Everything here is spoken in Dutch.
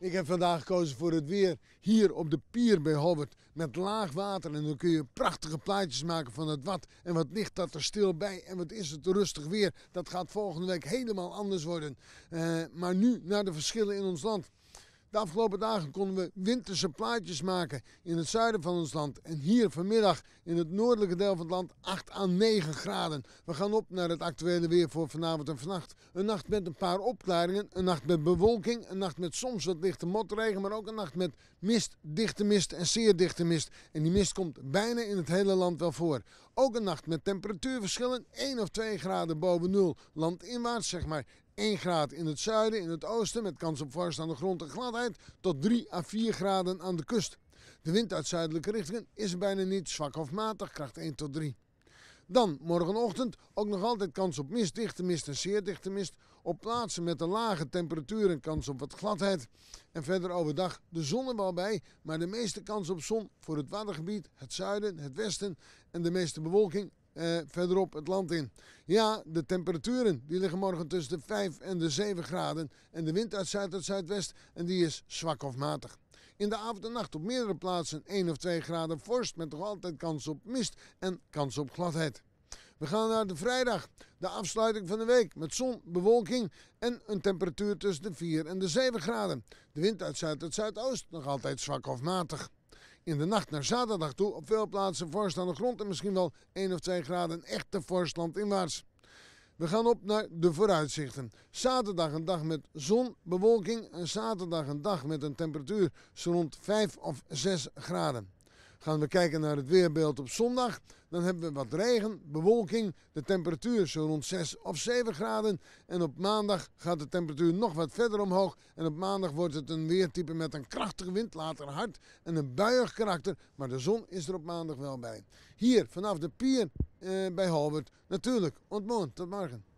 Ik heb vandaag gekozen voor het weer hier op de pier bij Hobbert met laag water. En dan kun je prachtige plaatjes maken van het wat. En wat ligt dat er stil bij en wat is het rustig weer. Dat gaat volgende week helemaal anders worden. Eh, maar nu naar de verschillen in ons land. De afgelopen dagen konden we winterse plaatjes maken in het zuiden van ons land. En hier vanmiddag in het noordelijke deel van het land 8 à 9 graden. We gaan op naar het actuele weer voor vanavond en vannacht. Een nacht met een paar opklaringen, een nacht met bewolking, een nacht met soms wat lichte motregen, maar ook een nacht met mist, dichte mist en zeer dichte mist. En die mist komt bijna in het hele land wel voor. Ook een nacht met temperatuurverschillen 1 of 2 graden boven nul, landinwaarts zeg maar. 1 graad in het zuiden, in het oosten met kans op vorst aan de grond en gladheid tot 3 à 4 graden aan de kust. De wind uit zuidelijke richtingen is bijna niet zwak of matig, kracht 1 tot 3. Dan morgenochtend ook nog altijd kans op mist, dichte mist en zeer dichte mist. Op plaatsen met een lage temperatuur en kans op wat gladheid. En verder overdag de zon er wel bij, maar de meeste kans op zon voor het Waddengebied, het zuiden, het westen en de meeste bewolking eh, verderop het land in. Ja, de temperaturen die liggen morgen tussen de 5 en de 7 graden en de wind uit zuid tot zuidwest en die is zwak of matig. In de avond en nacht op meerdere plaatsen 1 of 2 graden vorst met nog altijd kans op mist en kans op gladheid. We gaan naar de vrijdag, de afsluiting van de week met zon, bewolking en een temperatuur tussen de 4 en de 7 graden. De wind uit zuid tot zuidoost nog altijd zwak of matig. In de nacht naar zaterdag toe op veel plaatsen vorst aan de grond en misschien wel 1 of 2 graden echte vorst inwaarts. We gaan op naar de vooruitzichten. Zaterdag een dag met zon, bewolking en zaterdag een dag met een temperatuur zo rond 5 of 6 graden. Gaan we kijken naar het weerbeeld op zondag. Dan hebben we wat regen, bewolking. De temperatuur zo rond 6 of 7 graden. En op maandag gaat de temperatuur nog wat verder omhoog. En op maandag wordt het een weertype met een krachtige wind, later hard en een buiig karakter. Maar de zon is er op maandag wel bij. Hier vanaf de pier eh, bij Halbert. Natuurlijk, ontmoet. Tot morgen.